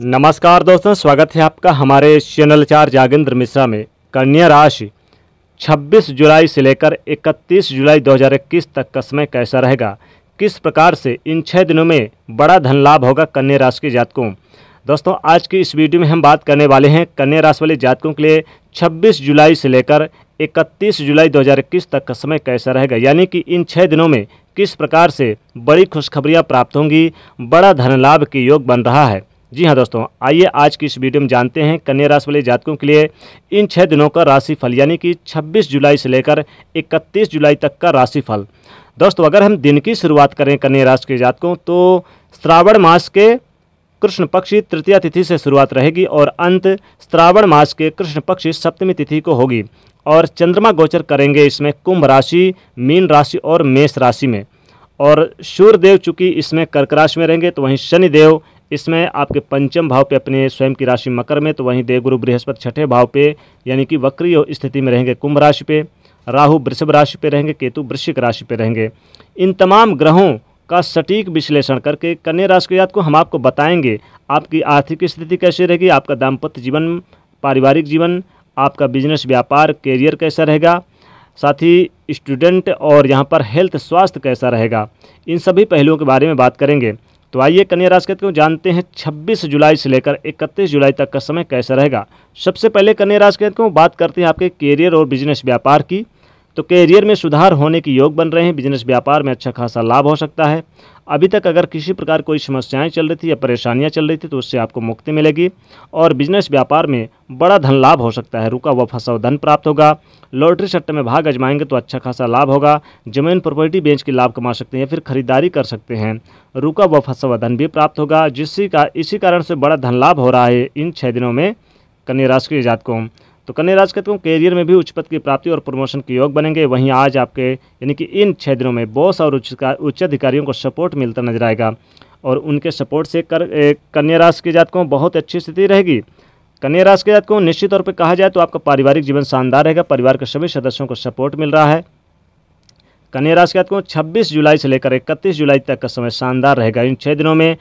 नमस्कार दोस्तों स्वागत है आपका हमारे चैनल चार जागेंद्र मिश्रा में कन्या राशि 26 जुलाई से लेकर 31 जुलाई 2021 तक का समय कैसा रहेगा किस प्रकार से इन छः दिनों में बड़ा धन लाभ होगा कन्या राशि के जातकों दोस्तों आज की इस वीडियो में हम बात करने वाले हैं कन्या राशि वाले जातकों के लिए 26 जुलाई से लेकर 31 जुलाई 2021 तक का समय कैसा रहेगा यानी कि इन छः दिनों में किस प्रकार से बड़ी खुशखबरियाँ प्राप्त होंगी बड़ा धन लाभ के योग बन रहा है जी हाँ दोस्तों आइए आज की इस वीडियो में जानते हैं कन्या राशि वाले जातकों के लिए इन छः दिनों का राशिफल यानी कि 26 जुलाई से लेकर 31 जुलाई तक का राशिफल दोस्तों अगर हम दिन की शुरुआत करें कन्या राशि के जातकों तो श्रावण मास के कृष्ण पक्षी तृतीया तिथि से शुरुआत रहेगी और अंत श्रावण मास के कृष्ण पक्षी सप्तमी तिथि को होगी और चंद्रमा गोचर करेंगे इसमें कुंभ राशि मीन राशि और मेष राशि में और सूर्यदेव चूंकि इसमें कर्क राशि में रहेंगे तो वहीं शनिदेव इसमें आपके पंचम भाव पे अपने स्वयं की राशि मकर में तो वहीं देवगुरु बृहस्पति छठे भाव पे यानी कि वक्रीय स्थिति में रहेंगे कुंभ राशि पे राहु वृषभ राशि पे रहेंगे केतु वृश्चिक राशि पे रहेंगे इन तमाम ग्रहों का सटीक विश्लेषण करके कन्या राशि के जात को हम आपको बताएंगे आपकी आर्थिक स्थिति कैसे रहेगी आपका दाम्पत्य जीवन पारिवारिक जीवन आपका बिजनेस व्यापार करियर कैसा रहेगा साथ ही स्टूडेंट और यहाँ पर हेल्थ स्वास्थ्य कैसा रहेगा इन सभी पहलुओं के बारे में बात करेंगे तो आइए कन्या राशि को जानते हैं 26 जुलाई से लेकर 31 जुलाई तक का समय कैसा रहेगा सबसे पहले कन्या राशि के बात करते हैं आपके कैरियर और बिजनेस व्यापार की तो कैरियर में सुधार होने के योग बन रहे हैं बिजनेस व्यापार में अच्छा खासा लाभ हो सकता है अभी तक अगर किसी प्रकार कोई समस्याएं चल रही थी या परेशानियां चल रही थी तो उससे आपको मुक्ति मिलेगी और बिजनेस व्यापार में बड़ा धन लाभ हो सकता है रुका हुआ फंसा धन प्राप्त होगा लॉटरी सट्टे में भाग अजमाएंगे तो अच्छा खासा लाभ होगा जमीन प्रॉपर्टी बेच के लाभ कमा सकते हैं फिर खरीदारी कर सकते हैं रुका हुआ फंसा धन भी प्राप्त होगा जिससे का इसी कारण से बड़ा धन लाभ हो रहा है इन छः दिनों में कन्या राशि के जातकों तो कन्या राशि के कैरियर में भी उच्च पद की प्राप्ति और प्रमोशन के योग बनेंगे वहीं आज आपके यानी कि इन दिनों में बॉस और उच्च अधिकारियों को सपोर्ट मिलता नजर आएगा और उनके सपोर्ट से कर कन्या राशि के जातकों बहुत अच्छी स्थिति रहेगी कन्या राशि के जातकों निश्चित तौर पर कहा जाए तो आपका पारिवारिक जीवन शानदार रहेगा परिवार के सभी सदस्यों को सपोर्ट मिल रहा है कन्या राशि के जातकों 26 जुलाई से लेकर 31 जुलाई तक का समय शानदार रहेगा इन छः दिनों में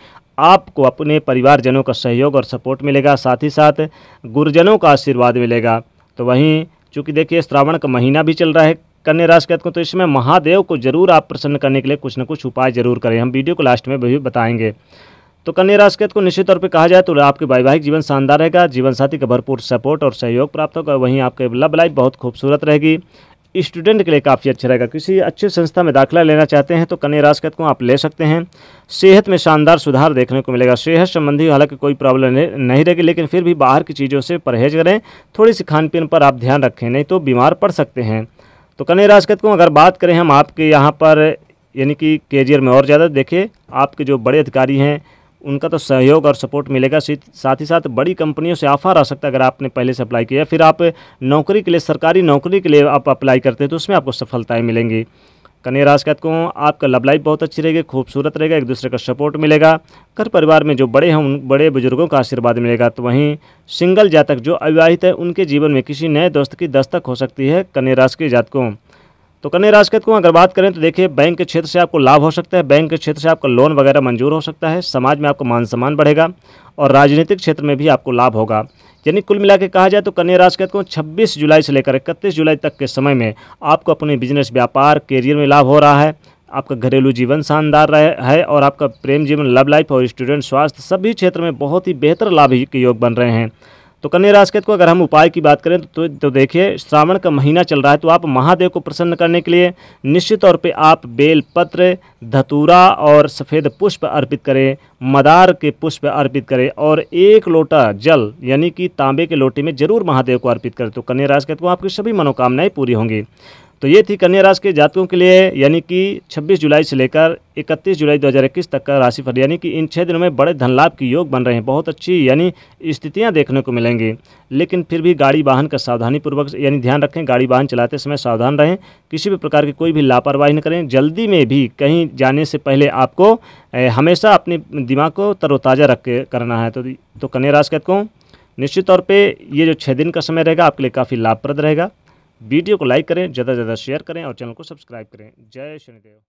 आपको अपने परिवारजनों का सहयोग और सपोर्ट मिलेगा साथ ही साथ गुरुजनों का आशीर्वाद मिलेगा तो वहीं चूँकि देखिए श्रावण का महीना भी चल रहा है कन्या राशि हैं तो इसमें महादेव को जरूर आप प्रसन्न करने के लिए कुछ ना कुछ उपाय जरूर करें हम वीडियो को लास्ट में भी बताएंगे तो कन्या राशि को निश्चित तौर पर कहा जाए तो आपके वैवाहिक जीवन शानदार रहेगा जीवन साथी का भरपूर सपोर्ट और सहयोग प्राप्त होगा वहीं आपके लव लाइफ बहुत खूबसूरत रहेगी स्टूडेंट के लिए काफ़ी अच्छा रहेगा किसी अच्छे संस्था में दाखिला लेना चाहते हैं तो कन्या राशि को आप ले सकते हैं सेहत में शानदार सुधार देखने को मिलेगा सेहत संबंधी हालांकि कोई प्रॉब्लम नहीं रहेगी लेकिन फिर भी बाहर की चीज़ों से परहेज करें थोड़ी सी खान पीन पर आप ध्यान रखें नहीं तो बीमार पड़ सकते हैं तो कन्या राशि को अगर बात करें हम आपके यहाँ पर यानी कि कैरियर में और ज़्यादा देखिए आपके जो बड़े अधिकारी हैं उनका तो सहयोग और सपोर्ट मिलेगा साथ ही साथ बड़ी कंपनियों से ऑफर आ सकता है अगर आपने पहले से अप्लाई किया फिर आप नौकरी के लिए सरकारी नौकरी के लिए आप अप्लाई करते हैं तो उसमें आपको सफलताएँ मिलेंगी कन्या राज कहते को आपका लव लाइफ बहुत अच्छी रहेगी खूबसूरत रहेगा एक दूसरे का सपोर्ट मिलेगा घर परिवार में जो बड़े हैं उन बड़े बुजुर्गों का आशीर्वाद मिलेगा तो वहीं सिंगल जातक जो अविवाहित है उनके जीवन में किसी नए दोस्त की दस्तक हो सकती है कन्या राज के जातकों तो कन्या राशि को अगर बात करें तो देखिए बैंक के क्षेत्र से आपको लाभ हो सकता है बैंक के क्षेत्र से आपका लोन वगैरह मंजूर हो सकता है समाज में आपका मान सम्मान बढ़ेगा और राजनीतिक क्षेत्र में भी आपको लाभ होगा यानी कुल मिला के कहा जाए तो कन्या राशि को 26 जुलाई से लेकर इकतीस जुलाई तक के समय में आपको अपने बिजनेस व्यापार करियर में लाभ हो रहा है आपका घरेलू जीवन शानदार है और आपका प्रेम जीवन लव लाइफ और स्टूडेंट स्वास्थ्य सभी क्षेत्र में बहुत ही बेहतर लाभ के योग बन रहे हैं तो कन्या राशि को अगर हम उपाय की बात करें तो, तो देखिए श्रावण का महीना चल रहा है तो आप महादेव को प्रसन्न करने के लिए निश्चित तौर पे आप बेलपत्र धतूरा और सफ़ेद पुष्प अर्पित करें मदार के पुष्प अर्पित करें और एक लोटा जल यानी कि तांबे के लोटे में जरूर महादेव को अर्पित करें तो कन्या राशि को आपकी सभी मनोकामनाएं पूरी होंगी तो ये थी कन्या राशि के जातकों के लिए यानी कि 26 जुलाई से लेकर 31 जुलाई 2021 तक का राशिफल यानी कि इन छः दिनों में बड़े धन लाभ के योग बन रहे हैं बहुत अच्छी यानी स्थितियां देखने को मिलेंगी लेकिन फिर भी गाड़ी वाहन का सावधानीपूर्वक यानी ध्यान रखें गाड़ी वाहन चलाते समय सावधान रहें किसी भी प्रकार की कोई भी लापरवाही न करें जल्दी में भी कहीं जाने से पहले आपको हमेशा अपने दिमाग को तरोताज़ा रख के करना है तो, तो कन्या राशि कहते निश्चित तौर पर ये जो छः दिन का समय रहेगा आपके लिए काफ़ी लाभप्रद रहेगा वीडियो को लाइक करें ज़्यादा से ज़्यादा शेयर करें और चैनल को सब्सक्राइब करें जय शनिदेव